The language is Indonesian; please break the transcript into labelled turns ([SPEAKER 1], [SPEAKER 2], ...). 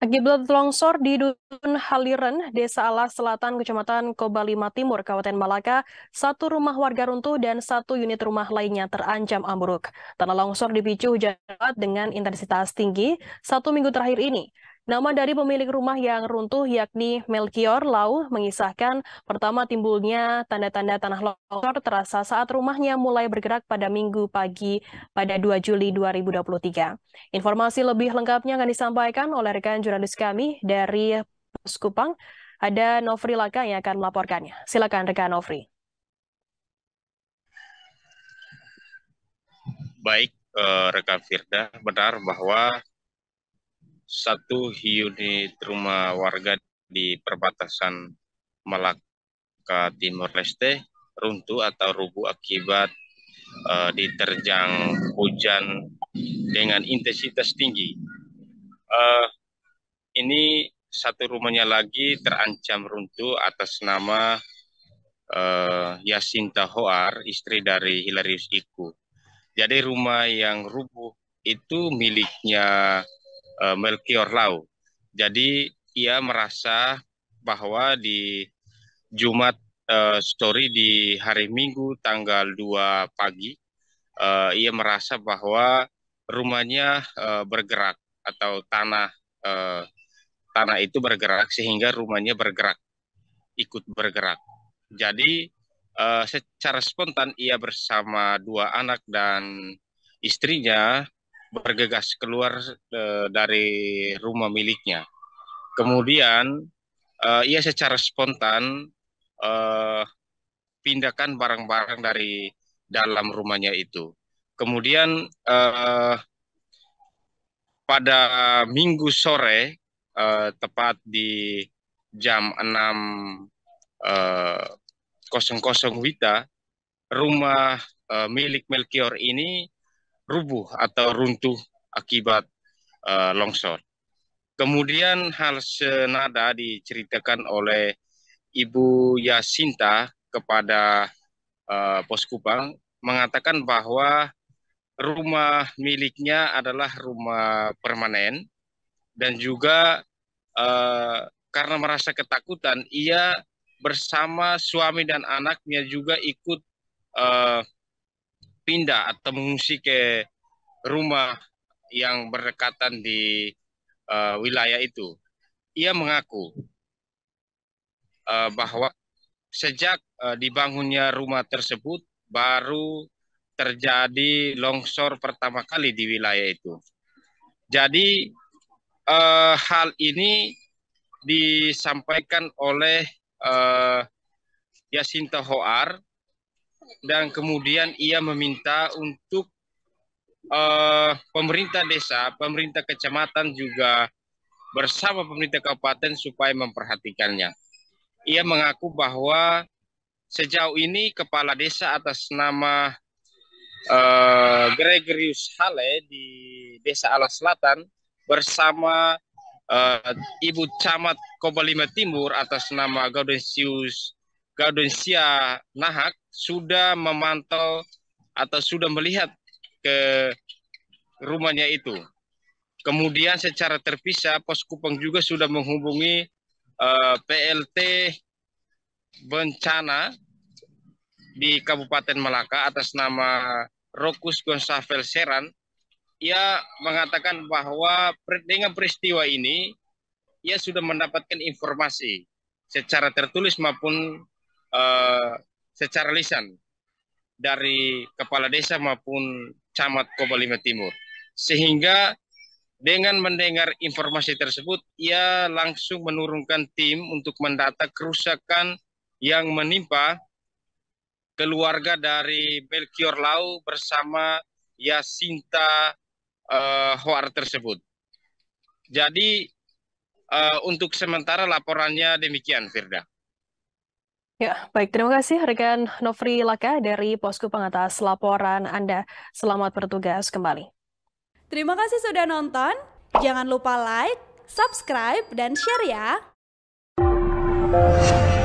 [SPEAKER 1] Akibat longsor di Dusun Haliren, Desa Alas Selatan, Kecamatan Koba Lima Timur, Kabupaten Malaka, satu rumah warga runtuh dan satu unit rumah lainnya terancam ambruk. Tanah longsor dipicu hujan dengan intensitas tinggi satu minggu terakhir ini. Nama dari pemilik rumah yang runtuh yakni Melchior Lau mengisahkan pertama timbulnya tanda-tanda tanah longsor terasa saat rumahnya mulai bergerak pada minggu pagi pada 2 Juli 2023. Informasi lebih lengkapnya akan disampaikan oleh rekan jurnalis kami dari Skupang. Ada Novri Laka yang akan melaporkannya. Silakan rekan Novri.
[SPEAKER 2] Baik, eh, rekan Firda, benar bahwa satu hiu di rumah warga di perbatasan Malaka Timur Leste runtuh atau rubuh akibat uh, diterjang hujan dengan intensitas tinggi. Uh, ini satu rumahnya lagi terancam runtuh atas nama uh, eh, Yasinta Hoar, istri dari Hilarius Iku. Jadi rumah yang rubuh itu miliknya Eh, Melchior Lau. Jadi ia merasa bahwa di Jumat uh, eh, story di hari Minggu tanggal 2 pagi uh, ia merasa bahwa rumahnya uh, bergerak atau tanah uh, tanah itu bergerak sehingga rumahnya bergerak ikut bergerak. Jadi uh, secara spontan ia bersama dua anak dan istrinya bergegas keluar e, dari rumah miliknya. Kemudian e, ia secara spontan e, pindahkan barang-barang dari dalam rumahnya itu. Kemudian e, pada minggu sore e, tepat di jam 6 kosong-kosong Wita, rumah uh, milik Melkior ini rubuh atau runtuh akibat uh, longsor. Kemudian hal senada diceritakan oleh Ibu Yasinta kepada uh, eh, Poskupang mengatakan bahwa rumah miliknya adalah rumah permanen dan juga uh, karena merasa ketakutan ia bersama suami dan anaknya juga ikut uh, pindah atau mengungsi ke rumah yang berdekatan di uh, wilayah itu. Ia mengaku uh, bahwa sejak uh, dibangunnya rumah tersebut baru terjadi longsor pertama kali di wilayah itu. Jadi uh, hal ini disampaikan oleh uh, Yasinta Hoar dan kemudian ia meminta untuk uh, pemerintah desa, pemerintah kecamatan juga bersama pemerintah kabupaten supaya memperhatikannya. Ia mengaku bahwa sejauh ini kepala desa atas nama uh, Gregorius Hale di Desa Alas Selatan bersama uh, Ibu Camat Kobalima Timur atas nama Gaudentius Gaudensia Nahak sudah memantau atau sudah melihat ke rumahnya itu. Kemudian secara terpisah Pos Kupang juga sudah menghubungi uh, eh, PLT bencana di Kabupaten Malaka atas nama Rokus Gonsavel Seran. Ia mengatakan bahwa dengan peristiwa ini ia sudah mendapatkan informasi secara tertulis maupun uh, secara lisan dari kepala desa maupun camat Kobalima Timur. Sehingga dengan mendengar informasi tersebut, ia langsung menurunkan tim untuk mendata kerusakan yang menimpa keluarga dari Belkior Lau bersama Yasinta uh, Hoar tersebut. Jadi uh, untuk sementara laporannya demikian, Firda.
[SPEAKER 1] Ya, baik. Terima kasih rekan Nofri Laka dari Posko Pengatas laporan Anda. Selamat bertugas kembali. Terima kasih sudah nonton. Jangan lupa like, subscribe, dan share ya.